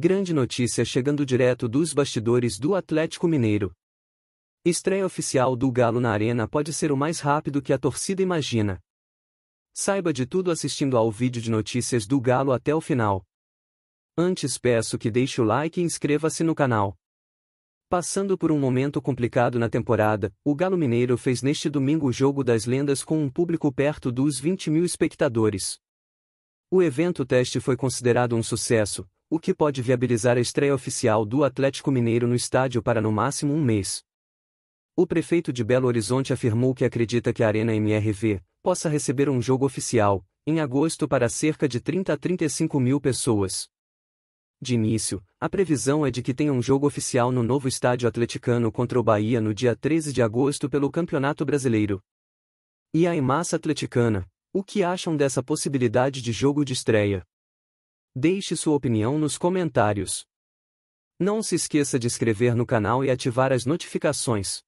Grande notícia chegando direto dos bastidores do Atlético Mineiro. Estreia oficial do Galo na Arena pode ser o mais rápido que a torcida imagina. Saiba de tudo assistindo ao vídeo de notícias do Galo até o final. Antes peço que deixe o like e inscreva-se no canal. Passando por um momento complicado na temporada, o Galo Mineiro fez neste domingo o Jogo das Lendas com um público perto dos 20 mil espectadores. O evento teste foi considerado um sucesso, o que pode viabilizar a estreia oficial do Atlético Mineiro no estádio para no máximo um mês. O prefeito de Belo Horizonte afirmou que acredita que a Arena MRV possa receber um jogo oficial, em agosto, para cerca de 30 a 35 mil pessoas. De início, a previsão é de que tenha um jogo oficial no novo estádio atleticano contra o Bahia no dia 13 de agosto pelo Campeonato Brasileiro. E a massa atleticana, o que acham dessa possibilidade de jogo de estreia? Deixe sua opinião nos comentários. Não se esqueça de inscrever no canal e ativar as notificações.